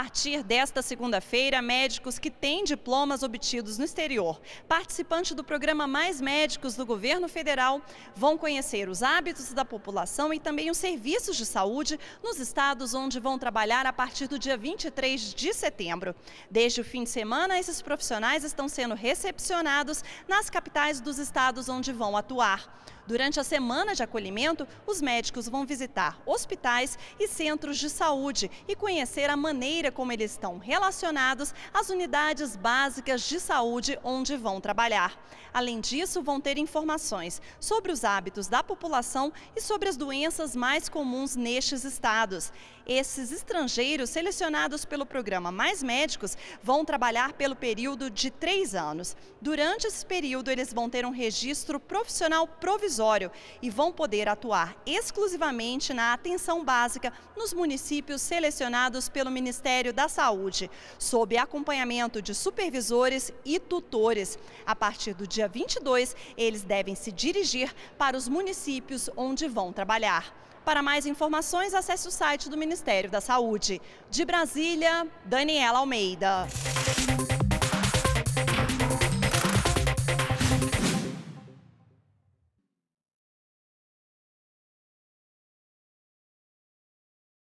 partir desta segunda-feira, médicos que têm diplomas obtidos no exterior, participantes do programa Mais Médicos do governo federal, vão conhecer os hábitos da população e também os serviços de saúde nos estados onde vão trabalhar a partir do dia 23 de setembro. Desde o fim de semana, esses profissionais estão sendo recepcionados nas capitais dos estados onde vão atuar. Durante a semana de acolhimento, os médicos vão visitar hospitais e centros de saúde e conhecer a maneira como eles estão relacionados às unidades básicas de saúde onde vão trabalhar. Além disso, vão ter informações sobre os hábitos da população e sobre as doenças mais comuns nestes estados. Esses estrangeiros selecionados pelo programa Mais Médicos vão trabalhar pelo período de três anos. Durante esse período, eles vão ter um registro profissional provisório provisório e vão poder atuar exclusivamente na atenção básica nos municípios selecionados pelo Ministério da Saúde, sob acompanhamento de supervisores e tutores. A partir do dia 22, eles devem se dirigir para os municípios onde vão trabalhar. Para mais informações, acesse o site do Ministério da Saúde. De Brasília, Daniela Almeida.